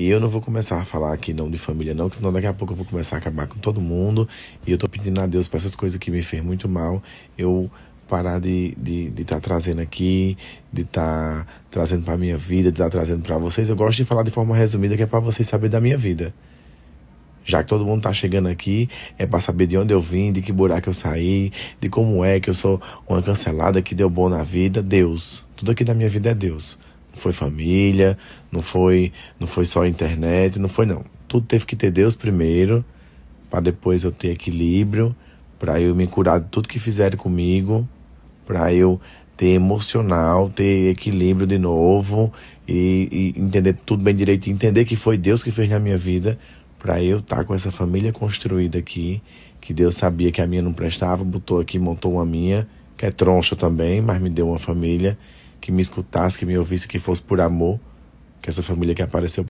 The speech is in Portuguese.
E eu não vou começar a falar aqui não de família não, porque senão daqui a pouco eu vou começar a acabar com todo mundo. E eu tô pedindo a Deus para essas coisas que me fez muito mal, eu parar de estar de, de tá trazendo aqui, de estar tá trazendo para minha vida, de estar tá trazendo para vocês. Eu gosto de falar de forma resumida, que é para vocês saberem da minha vida. Já que todo mundo tá chegando aqui, é para saber de onde eu vim, de que buraco eu saí, de como é que eu sou uma cancelada que deu bom na vida. Deus. Tudo aqui da minha vida é Deus foi família, não foi, não foi só internet, não foi não. Tudo teve que ter Deus primeiro, para depois eu ter equilíbrio, para eu me curar de tudo que fizeram comigo, para eu ter emocional, ter equilíbrio de novo e, e entender tudo bem direito, entender que foi Deus que fez na minha vida para eu estar tá com essa família construída aqui, que Deus sabia que a minha não prestava, botou aqui, montou uma minha, que é troncha também, mas me deu uma família que me escutasse, que me ouvisse, que fosse por amor, que essa família que apareceu